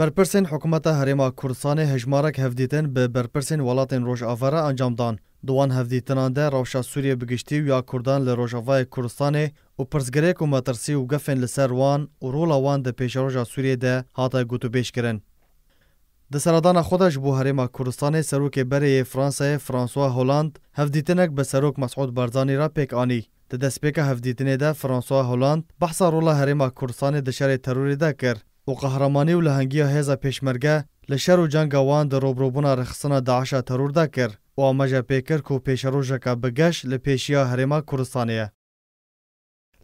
برپرسên hikûmeta Herêma Kurdistanê hejmarek hevdîtin bi berpirsên welatên Rojavara encam dan. Di wan hevdîtinan de rewşa Sûriye bigiştî ya Kurdan li Rojavayê Kurdistanê û pirsgirêk û metirsî û gefên li ser wan û rola wan di pêşeroja Sûriyê de hata gotûbêj kirin. Di seradana xwe de ji bo Herêma Kurdistanê serokê berê yê Fransayê François Hollande hevdîtinek bi serok Mesud Barzanî ra pêk anî. Di destpêka hevdîtinê de François Hollande behsa rola Herêma Kurdistanê di şerê terorê de kir. و قهرمانی و لهنگی هیزا پیشمرگه لشر و جنگ وان در روبروبونا رخصنا داعشا ترور دا کر و آمجا پیکر کو پیشروژکا بگش لپیشیا هرما کردستانیه.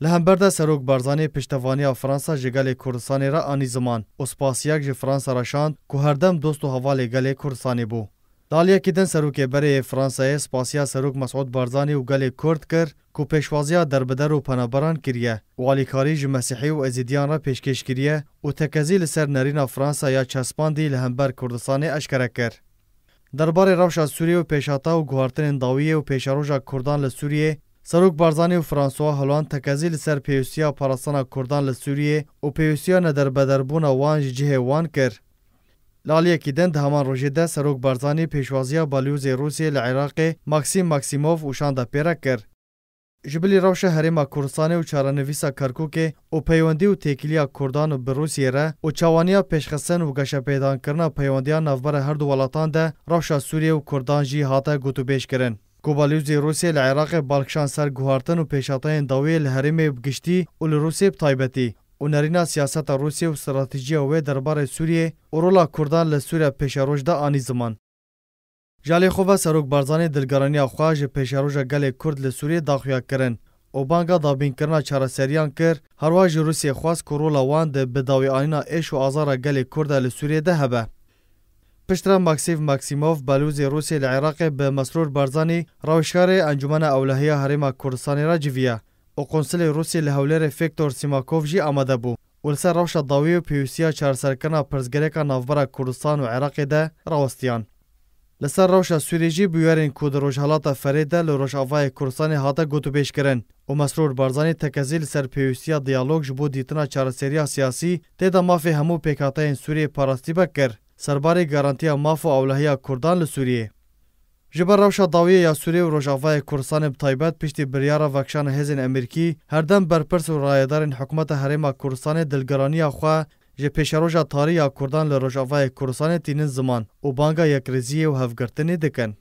لهمبرده سروک برزانی پشتوانی فرانسا جگل کردستانی را آنی زمان اسپاسیاک جی فرانسا راشاند که هردم دوست و حوال گل کردستانی بو. Daliyekî din serokê berê Fransayê spasiya serok Mesud Barzanî û gelê Kurd kir ku pêşwaziya derbider û penaberan kiriye û alîkarî ji mesihî û ezîdiyan re pêşkêş kiriye û tekezî li ser nerîna Fransa ya çespandî li hember Kurdistanê eşkere kir. Derbarê rewşa Sûriye û pêşata û guhartinên dawiyê û pêşeroja Kurdan li Sûriyê Serok Barzanî û Fransa Holand tekezî li ser pêwîsiya parastana Kurdan li Sûriyê û pêwîsiya nederbederbûna wan ji cihê wan kir. لالیەکی دەند هەمان ڕۆژێدا سەرۆک بارزانانی پێشوازیە بەلیوزێ رووسێ لە عێراقی ماکسیم ماکسیمۆف وشاندا پێرە کرد. ژبلی ڕەوشە هەرێما کوردستانی و چارەنەویسە کەرککێ و پەیوەندی و تێکیلیا کوردان و بروسیێرە و چاوانیا پێشخەسەن و گەشە پێدانکردنا پەیوەندیان ناوبەرە هەردوو وڵاتاندا ڕەوشە سووریە و کوردانژی هاتە گوتوبێشکردن. کوبالیوزی رووسیە لە عێراقی بالکشان سەر گوهارتن و پێشاتەیان داوێ لە هەرێمێ بگشتی و لە رووسێ تایبەتی اونرینا سیاست روسیه و استراتژی او درباره سوریه اورولا کوردان له سوریه پیشاروج ده انی زمان جالی خوبا سروک برزانی دلگرانی خواج پیشاروج گل کورد له سوریه داخویا کرن او بانګا د بین کرنا چاره سریان کر هرواج روسیه خواس کورولا وان د بداوی آینا ايش او ازار گل کورد له سوریه ده هبه پشترا ماکسیف ماکسیموف بلوز روسیه العراق به مسرور برزانی راوشکار انجمن اولهیه حریم کردستان را جویه û konsulê Rûsyê li hewlêrê Fektor Simakov jî amade bû û li ser rewşa dawî û pêwîsiya çareserkirina pirzgereka navbera Kurdistan û Iraqê de rawestiyan. Li ser rewşa Sûrî jî bûyerên ku di rojhalata Ferê de li Rojavayê Kurdistanê hate gotûbêjkirin û Mesrûr Barzanî tekezî li ser pêwîsiya diyalog ji bo dîtina çareseriya siyasî tê da mafê hemû pêkhateyên Sûriyê parastîbek kir. Serbarê garantiya maf û ewlehiya Kurdan li Sûriyê. ji ber rewşa dawiyê ya Sûriye û Rojavayê Kurdistanê bi taybet piştî biryara vekşana hêzên Amerîkî herdem berpirs û rayedarên hikûmeta Herêma Kurdistanê dilgeraniya xwe ji pêşeroja tarî ya Kurdan li Rojavayê Kurdistanê tînin ziman û banga yekrêziyê û hevgirtinê dikin.